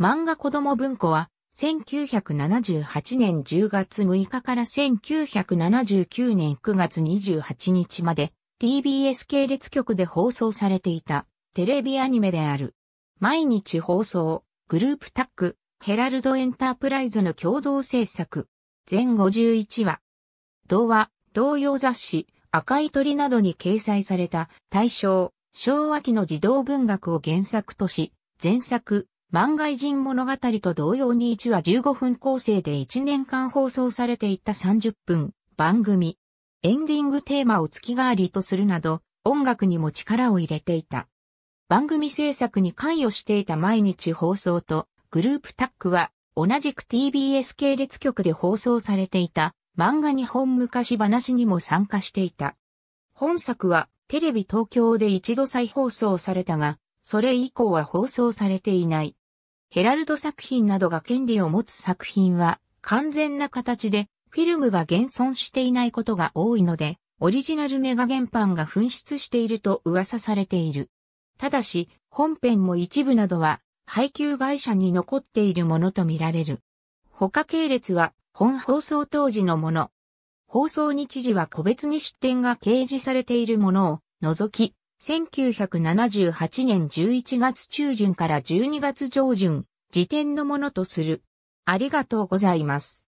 漫画子供文庫は、1978年10月6日から1979年9月28日まで TBS 系列局で放送されていたテレビアニメである。毎日放送、グループタッグ、ヘラルドエンタープライズの共同制作。全51話。童話、童謡雑誌、赤い鳥などに掲載された大正、昭和期の児童文学を原作とし、前作、万外人物語と同様に1話15分構成で1年間放送されていた30分番組。エンディングテーマを月替わりとするなど、音楽にも力を入れていた。番組制作に関与していた毎日放送とグループタックは同じく TBS 系列局で放送されていた漫画日本昔話にも参加していた。本作はテレビ東京で一度再放送されたが、それ以降は放送されていない。ヘラルド作品などが権利を持つ作品は、完全な形で、フィルムが現存していないことが多いので、オリジナルネガ原版が紛失していると噂されている。ただし、本編も一部などは、配給会社に残っているものとみられる。他系列は、本放送当時のもの。放送日時は個別に出展が掲示されているものを、除き、1978年11月中旬から12月上旬、時点のものとする。ありがとうございます。